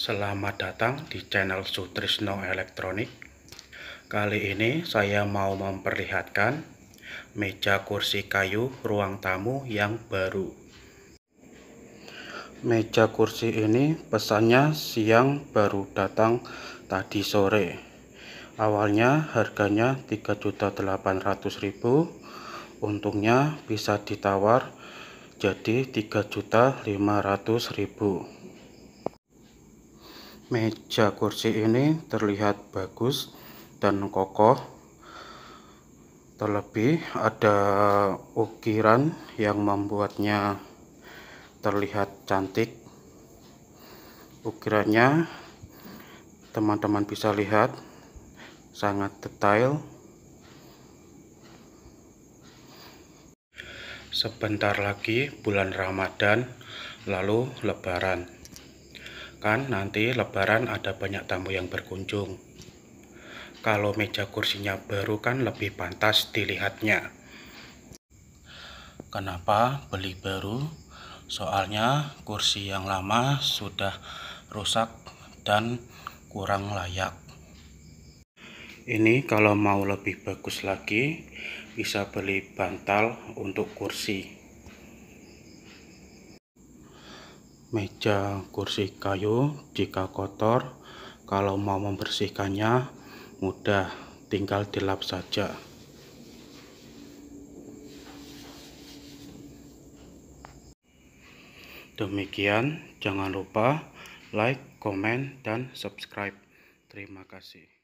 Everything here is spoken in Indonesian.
Selamat datang di channel Sutrisno Elektronik. Kali ini saya mau memperlihatkan meja kursi kayu ruang tamu yang baru. Meja kursi ini pesannya siang baru datang tadi sore. Awalnya harganya 3.800.000, untungnya bisa ditawar jadi 3.500.000 meja kursi ini terlihat bagus dan kokoh terlebih ada ukiran yang membuatnya terlihat cantik ukirannya teman-teman bisa lihat sangat detail sebentar lagi bulan Ramadhan lalu lebaran kan nanti lebaran ada banyak tamu yang berkunjung. Kalau meja kursinya baru kan lebih pantas dilihatnya. Kenapa beli baru? Soalnya kursi yang lama sudah rusak dan kurang layak. Ini kalau mau lebih bagus lagi bisa beli bantal untuk kursi. meja kursi kayu jika kotor kalau mau membersihkannya mudah tinggal dilap saja demikian jangan lupa like, comment, dan subscribe terima kasih